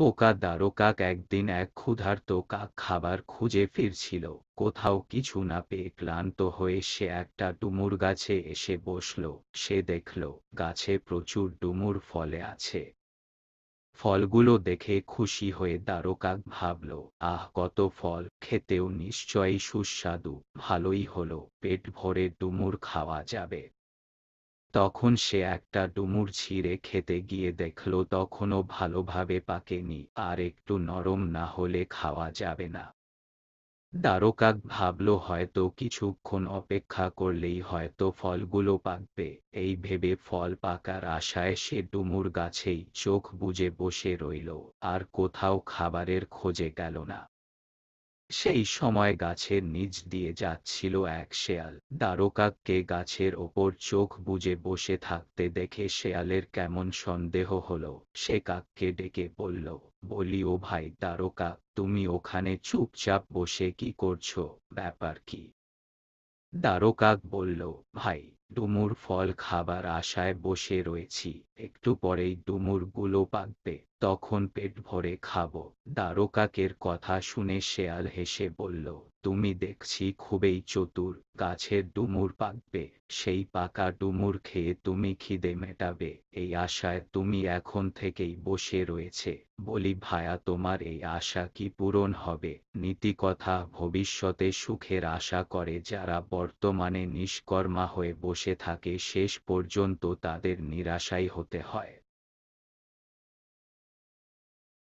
বোকা দ্বারকা একদিন এক ক্ষুধার্ত কাক খাবার খুঁজে ফিরছিল কোথাও কিছু না পেয়ে ক্লান্ত হয়ে সে একটা ডুমুর গাছে এসে বসল সে দেখল গাছে প্রচুর ডুমুর ফলে আছে ফলগুলো দেখে খুশি হয়ে দ্বারকাক ভাবল আহ কত ফল খেতেও নিশ্চয়ই সুস্বাদু ভালোই হলো পেট ভরে ডুমুর খাওয়া যাবে তখন সে একটা ডুমুর ছিঁড়ে খেতে গিয়ে দেখল তখনও ভালোভাবে পাকেনি আর একটু নরম না হলে খাওয়া যাবে না দ্বারকাক ভাবল হয়তো কিছুক্ষণ অপেক্ষা করলেই হয়তো ফলগুলো পাকবে এই ভেবে ফল পাকার আশায় সে ডুমুর গাছেই চোখ বুঝে বসে রইল আর কোথাও খাবারের খোঁজে গেল না সেই সময় গাছের নিচ দিয়ে যাচ্ছিল এক শেয়াল দ্বারকাকে গাছের ওপর চোখ বুজে বসে থাকতে দেখে শেয়ালের কেমন সন্দেহ হল সে কাককে ডেকে বলল বলি ও ভাই দ্বারকা তুমি ওখানে চুপচাপ বসে কি করছো ব্যাপার কি দ্বারকাক বলল ভাই ডুমুর ফল খাবার আশায় বসে রয়েছি একটু পরেই ডুমুরগুলো পাকবে তখন পেট ভরে খাবো দ্বারকাকের কথা শুনে শেয়াল হেসে বলল তুমি দেখছি খুবই চতুর গাছের ডুমুর পাকবে সেই পাকা ডুমুর খেয়ে তুমি খিদে মেটাবে এই আশায় তুমি এখন থেকেই বসে রয়েছে বলি ভায়া তোমার এই আশা কি পূরণ হবে নীতি কথা ভবিষ্যতে সুখের আশা করে যারা বর্তমানে নিষ্কর্মা হয়ে বসে থাকে শেষ পর্যন্ত তাদের নিরাশাই হতে হয়